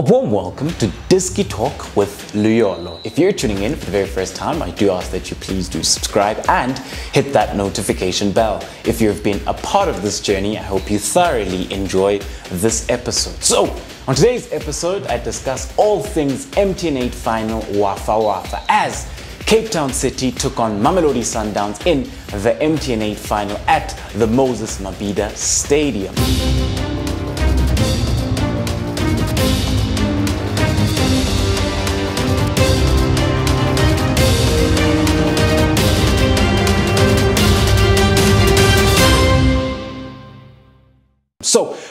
A warm welcome to Disky Talk with Luyolo. If you're tuning in for the very first time, I do ask that you please do subscribe and hit that notification bell. If you've been a part of this journey, I hope you thoroughly enjoy this episode. So, on today's episode, I discuss all things MTN8 final Wafa Wafa as Cape Town City took on Mamelodi Sundowns in the MTN8 final at the Moses Mabida Stadium.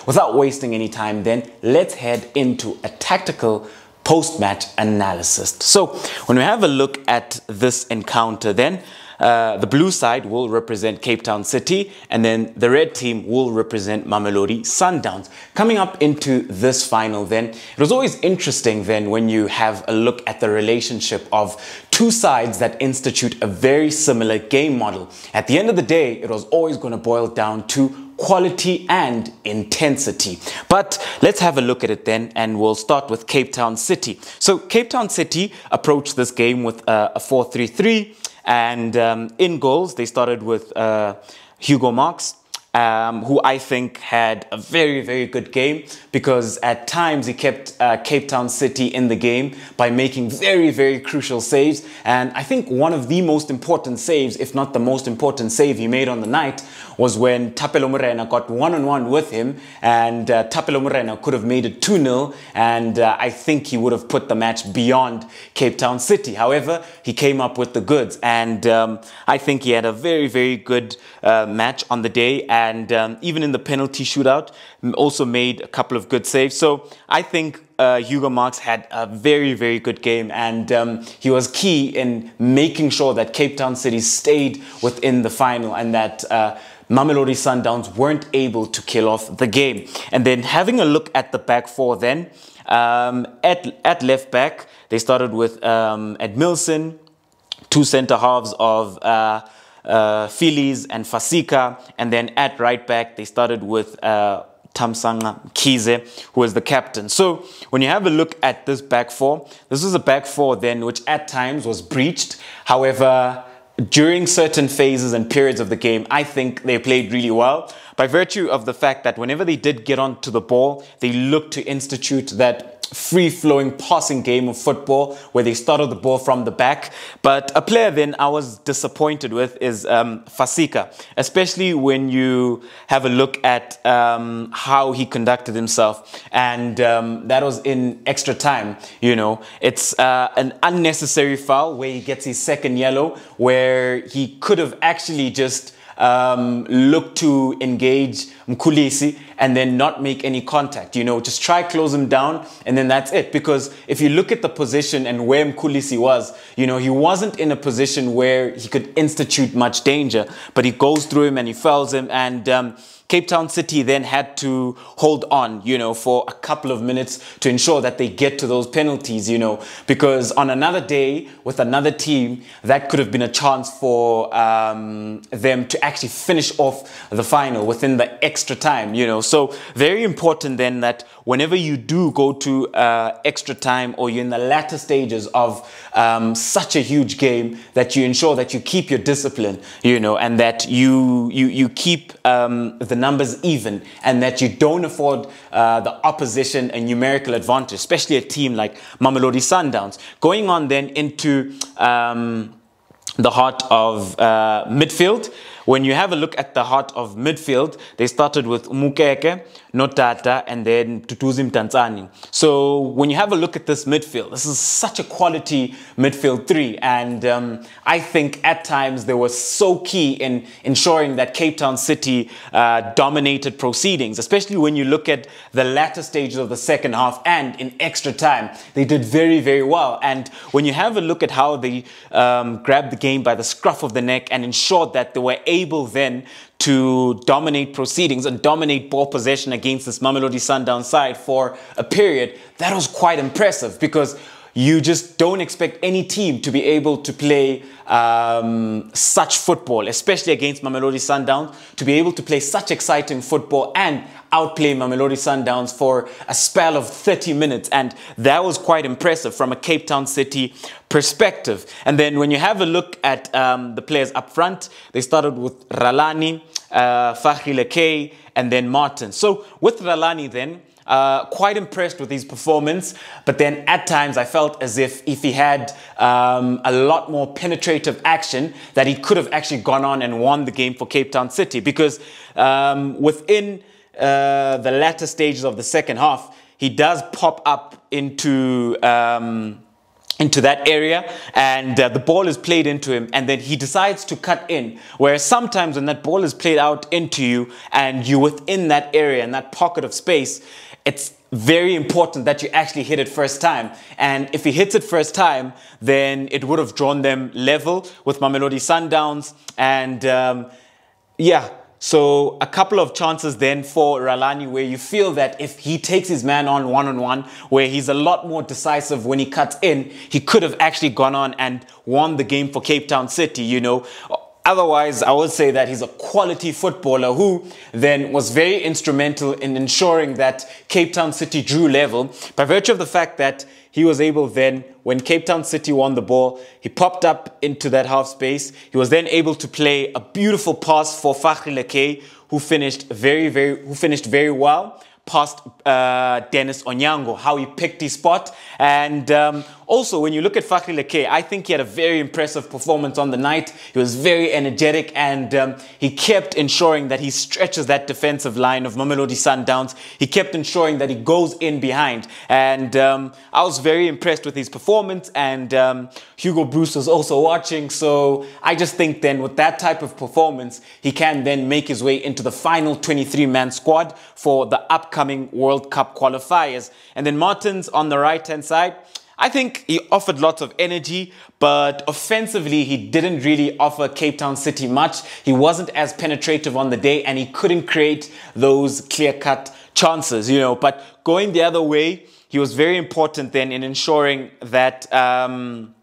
Without wasting any time then, let's head into a tactical post-match analysis. So when we have a look at this encounter then, uh, the blue side will represent Cape Town City, and then the red team will represent Mamelodi Sundowns. Coming up into this final, then, it was always interesting then when you have a look at the relationship of two sides that institute a very similar game model. At the end of the day, it was always going to boil down to quality and intensity. But let's have a look at it then, and we'll start with Cape Town City. So Cape Town City approached this game with uh, a 4-3-3, and um, in goals, they started with uh, Hugo Marks, um, who I think had a very, very good game because at times he kept uh, Cape Town City in the game by making very, very crucial saves. And I think one of the most important saves, if not the most important save he made on the night, was when Tapelo Morena got one on one with him, and uh, Tapelo Morena could have made it 2 0, and uh, I think he would have put the match beyond Cape Town City. However, he came up with the goods, and um, I think he had a very, very good uh, match on the day. And um, even in the penalty shootout, also made a couple of good saves. So I think uh, Hugo Marks had a very, very good game, and um, he was key in making sure that Cape Town City stayed within the final and that. Uh, Mamelodi Sundowns weren't able to kill off the game. And then having a look at the back four then, um, at, at left back, they started with um, Milson, two centre halves of uh, uh, Phillies and Fasika. And then at right back, they started with uh, Tamsanga Kize, who is the captain. So when you have a look at this back four, this was a back four then which at times was breached. However, during certain phases and periods of the game, I think they played really well by virtue of the fact that whenever they did get onto the ball, they looked to institute that free flowing passing game of football where they started the ball from the back. But a player then I was disappointed with is um, Fasika, especially when you have a look at um, how he conducted himself. And um, that was in extra time, you know. It's uh, an unnecessary foul where he gets his second yellow, where he could have actually just. Um, look to engage Mkulisi and then not make any contact. You know, just try close him down and then that's it. Because if you look at the position and where Mkulisi was, you know, he wasn't in a position where he could institute much danger, but he goes through him and he fells him and um, Cape Town City then had to hold on, you know, for a couple of minutes to ensure that they get to those penalties, you know, because on another day with another team, that could have been a chance for um, them to actually finish off the final within the extra time, you know. So very important then that whenever you do go to uh, extra time or you're in the latter stages of um, such a huge game that you ensure that you keep your discipline, you know, and that you you you keep um, the numbers even and that you don't afford uh, the opposition a numerical advantage, especially a team like Mamelodi Sundowns. Going on then into um, the heart of uh, midfield. When you have a look at the heart of midfield, they started with Mukeke, Notata, and then Tutuzim Tanzani. So when you have a look at this midfield, this is such a quality midfield three. And um, I think at times they were so key in ensuring that Cape Town City uh, dominated proceedings, especially when you look at the latter stages of the second half and in extra time. They did very, very well. And when you have a look at how they um, grabbed the game by the scruff of the neck and ensured that they were able able then to dominate proceedings and dominate ball possession against this Mamelodi Sundown side for a period, that was quite impressive because you just don't expect any team to be able to play um, such football, especially against Mamelodi Sundowns, to be able to play such exciting football and outplay Mamelodi Sundowns for a spell of 30 minutes. And that was quite impressive from a Cape Town City perspective. And then when you have a look at um, the players up front, they started with Ralani, uh, Fahri Lekay, and then Martin. So with Ralani then, uh, quite impressed with his performance, but then at times I felt as if if he had um, a lot more penetrative action, that he could have actually gone on and won the game for Cape Town City because um, within uh, the latter stages of the second half, he does pop up into. Um, into that area and uh, the ball is played into him and then he decides to cut in whereas sometimes when that ball is played out into you and you within that area and that pocket of space it's very important that you actually hit it first time. And if he hits it first time, then it would have drawn them level with Mamelodi Sundowns. And um, yeah, so a couple of chances then for Ralani where you feel that if he takes his man on one-on-one, where he's a lot more decisive when he cuts in, he could have actually gone on and won the game for Cape Town City, you know. Otherwise, I would say that he's a quality footballer who then was very instrumental in ensuring that Cape Town City drew level by virtue of the fact that he was able then, when Cape Town City won the ball, he popped up into that half space. He was then able to play a beautiful pass for Fakhri Lekay, who finished very, very, who finished very well past uh, Dennis Onyango, how he picked his spot. And um, also, when you look at Fakri Leke, I think he had a very impressive performance on the night. He was very energetic and um, he kept ensuring that he stretches that defensive line of Mamelodi Sundowns. He kept ensuring that he goes in behind. And um, I was very impressed with his performance and um, Hugo Bruce was also watching. So I just think then with that type of performance, he can then make his way into the final 23-man squad for the upcoming upcoming World Cup qualifiers. And then Martins on the right hand side. I think he offered lots of energy, but offensively, he didn't really offer Cape Town City much. He wasn't as penetrative on the day and he couldn't create those clear cut chances, you know. But going the other way, he was very important then in ensuring that. Um,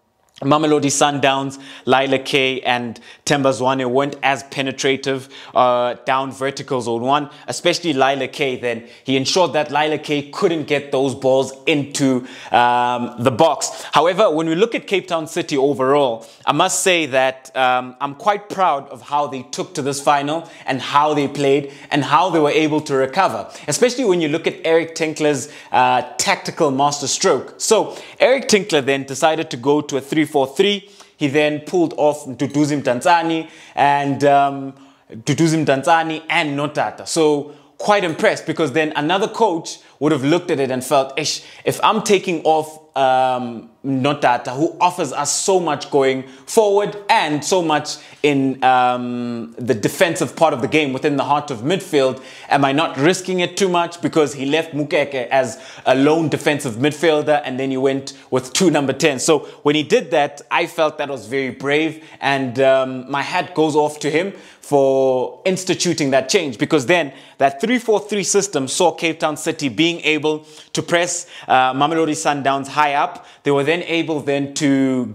Mamelodi Sundowns, Lila K and Tembazwane weren't as penetrative uh, down verticals on one, especially Lila K then. He ensured that Lila K couldn't get those balls into um, the box. However, when we look at Cape Town City overall, I must say that um, I'm quite proud of how they took to this final and how they played and how they were able to recover, especially when you look at Eric Tinkler's uh, tactical masterstroke. So Eric Tinkler then decided to go to a 3 343. He then pulled off Duduzi Tanzani and um, Duduzi and Notata. So quite impressed because then another coach would have looked at it and felt, Ish, if I'm taking off um, Notata, who offers us so much going forward and so much in um, the defensive part of the game within the heart of midfield. Am I not risking it too much? Because he left Mukeke as a lone defensive midfielder and then he went with two number 10. So when he did that, I felt that was very brave and um, my hat goes off to him for instituting that change because then that 3-4-3 system saw Cape Town City being able to press uh, Mamelodi Sundowns high high up. They were then able then to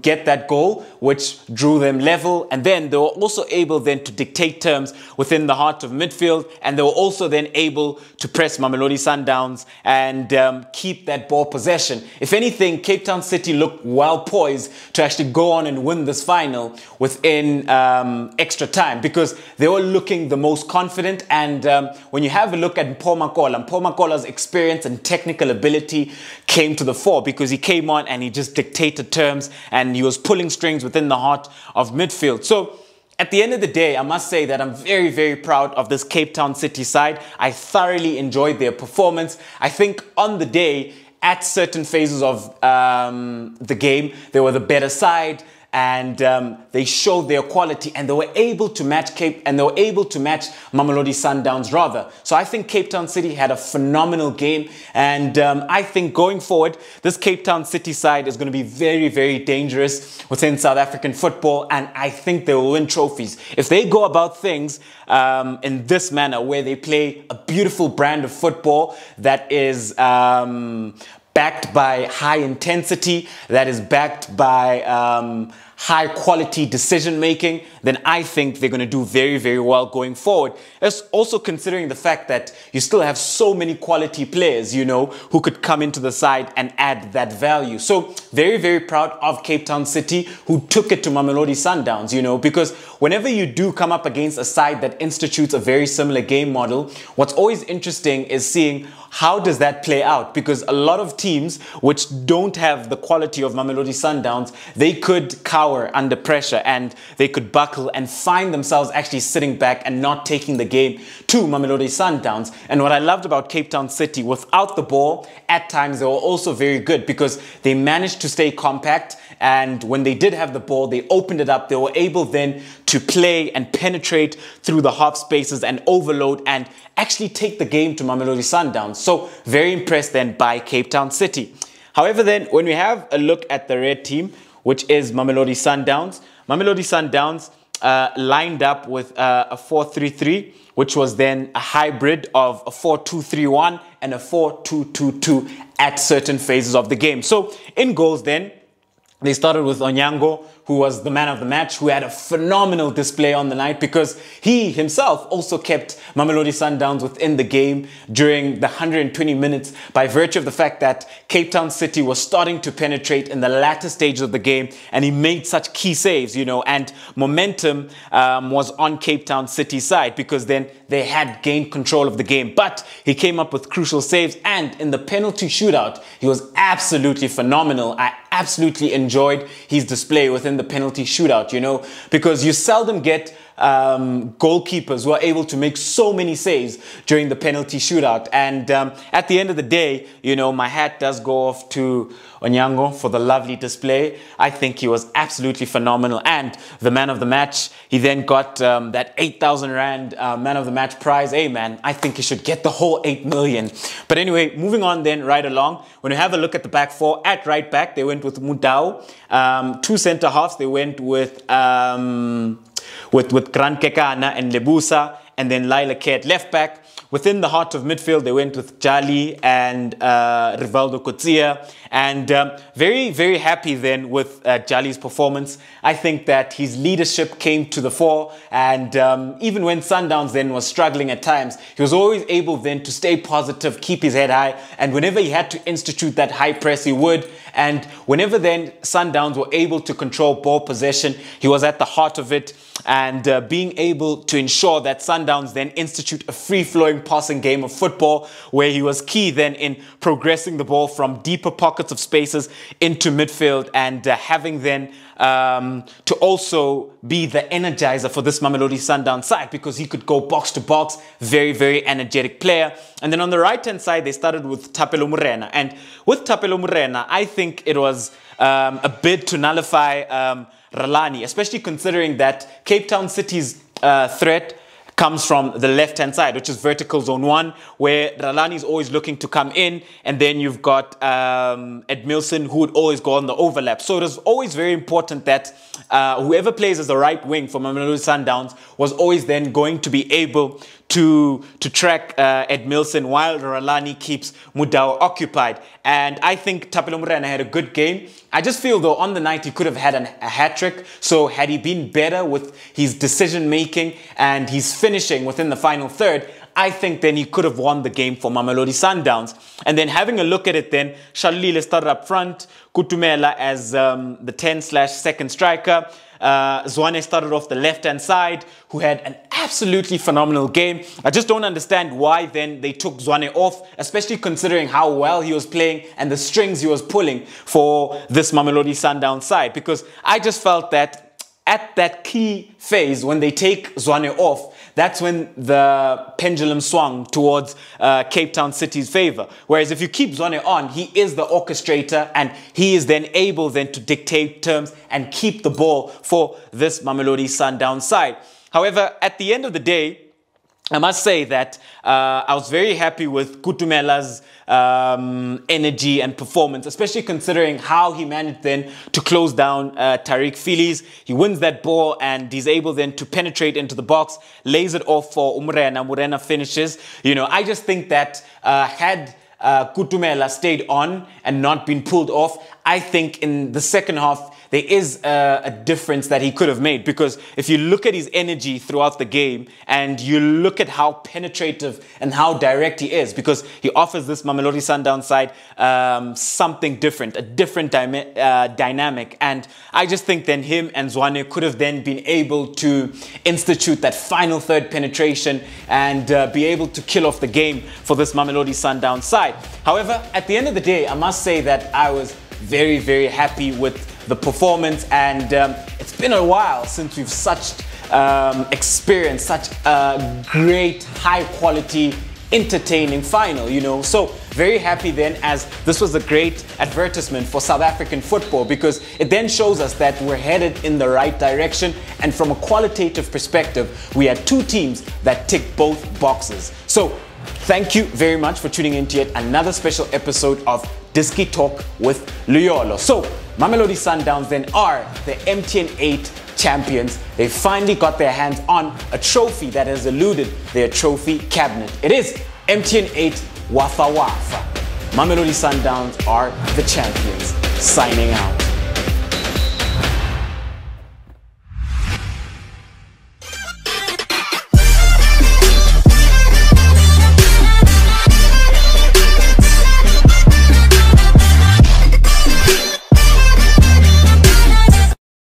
get that goal, which drew them level. And then they were also able then to dictate terms within the heart of midfield. And they were also then able to press Mamelodi Sundowns and um, keep that ball possession. If anything, Cape Town City looked well poised to actually go on and win this final within um, extra time because they were looking the most confident. And um, when you have a look at Paul and Paul Makola's experience and technical ability came to the fore because he came on and he just dictated terms and he was pulling strings within the heart of midfield. So at the end of the day, I must say that I'm very, very proud of this Cape Town City side. I thoroughly enjoyed their performance. I think on the day, at certain phases of um, the game, they were the better side and um, they showed their quality and they were able to match Cape and they were able to match Mamelodi Sundowns rather. So I think Cape Town City had a phenomenal game and um, I think going forward this Cape Town City side is going to be very very dangerous within South African football and I think they will win trophies if they go about things um, in this manner where they play a beautiful brand of football that is um, backed by high intensity, that is backed by um, high quality decision making, then I think they're going to do very, very well going forward. It's also considering the fact that you still have so many quality players, you know, who could come into the side and add that value. So very, very proud of Cape Town City who took it to Mamelodi Sundowns, you know, because whenever you do come up against a side that institutes a very similar game model, what's always interesting is seeing how does that play out? Because a lot of teams which don't have the quality of Mamelodi Sundowns, they could cow power under pressure and they could buckle and find themselves actually sitting back and not taking the game to Mamelodi Sundowns. And what I loved about Cape Town City, without the ball, at times they were also very good because they managed to stay compact and when they did have the ball, they opened it up. They were able then to play and penetrate through the half spaces and overload and actually take the game to Mamelodi Sundowns. So very impressed then by Cape Town City. However, then when we have a look at the red team, which is Mamelodi Sundowns. Mamelodi Sundowns uh, lined up with uh, a 4-3-3, which was then a hybrid of a 4-2-3-1 and a 4-2-2-2 at certain phases of the game. So in goals then, they started with Onyango, who was the man of the match, who had a phenomenal display on the night because he himself also kept Mamelodi Sundowns within the game during the 120 minutes by virtue of the fact that Cape Town City was starting to penetrate in the latter stages of the game and he made such key saves, you know, and momentum um, was on Cape Town City side because then they had gained control of the game. But he came up with crucial saves and in the penalty shootout, he was absolutely phenomenal. I absolutely enjoyed his display within within the penalty shootout, you know, because you seldom get um, goalkeepers were able to make so many saves during the penalty shootout. And um, at the end of the day, you know, my hat does go off to Onyango for the lovely display. I think he was absolutely phenomenal and the man of the match. He then got um, that 8,000 Rand uh, man of the match prize. Hey man, I think he should get the whole 8 million. But anyway, moving on then right along. When you have a look at the back four, at right back, they went with Mudao. Um, two center halves, they went with um, with, with Grant Kekana and Lebusa, and then Laila K at left back. Within the heart of midfield, they went with Jali and uh, Rivaldo Kutsia, And um, very, very happy then with uh, Jali's performance. I think that his leadership came to the fore. And um, even when Sundowns then was struggling at times, he was always able then to stay positive, keep his head high. And whenever he had to institute that high press, he would. And whenever then Sundowns were able to control ball possession, he was at the heart of it and uh, being able to ensure that Sundowns then institute a free-flowing passing game of football where he was key then in progressing the ball from deeper pockets of spaces into midfield and uh, having then um, to also be the energizer for this Mamelodi Sundown side because he could go box to box, very, very energetic player. And then on the right-hand side, they started with Tapelo Murena. And with Tapelo Murena, I think think it was um, a bid to nullify um, Ralani, especially considering that Cape Town City's uh, threat comes from the left hand side, which is vertical zone one, where Ralani is always looking to come in. And then you've got um, Milson who would always go on the overlap. So it was always very important that uh, whoever plays as the right wing for Mamelodi Sundowns was always then going to be able to, to track uh, at Milson while Ralani keeps Mudao occupied. And I think Tapelo Murena had a good game. I just feel though on the night he could have had an, a hat trick. So had he been better with his decision making and his finishing within the final third, I think then he could have won the game for Mamelodi Sundowns. And then having a look at it then, Shalil started up front, Kutumela as um, the 10 slash second striker. Uh, Zwane started off the left-hand side, who had an absolutely phenomenal game. I just don't understand why then they took Zwane off, especially considering how well he was playing and the strings he was pulling for this Mamelodi Sundown side. Because I just felt that at that key phase, when they take Zwane off, that's when the pendulum swung towards uh, Cape Town City's favor. Whereas if you keep Zwane on, he is the orchestrator and he is then able then to dictate terms and keep the ball for this Mamelodi Sundown side. However, at the end of the day, I must say that uh, I was very happy with Kutumela's um, energy and performance, especially considering how he managed then to close down uh, Tariq Fili's. He wins that ball and he's able then to penetrate into the box, lays it off for Umrena. Umrena finishes. You know, I just think that uh, had uh, Kutumela stayed on and not been pulled off, I think in the second half there is a, a, difference that he could have made because if you look at his energy throughout the game and you look at how penetrative and how direct he is, because he offers this Mamelodi Sundown side um, something different, a different uh, dynamic. And I just think then him and Zwane could have then been able to institute that final third penetration and uh, be able to kill off the game for this Mamelodi Sundown side. However, at the end of the day, I must say that I was very, very happy with the performance. And um, it's been a while since we've such um, experienced such a great, high quality, entertaining final, you know. So very happy then as this was a great advertisement for South African football because it then shows us that we're headed in the right direction and from a qualitative perspective, we had two teams that tick both boxes. So Thank you very much for tuning in to yet another special episode of Disky Talk with Luyolo. So Mamelodi Sundowns then are the MTN 8 champions. They finally got their hands on a trophy that has eluded their trophy cabinet. It is MTN 8 Wafa Wafa. Mamelodi Sundowns are the champions. Signing out.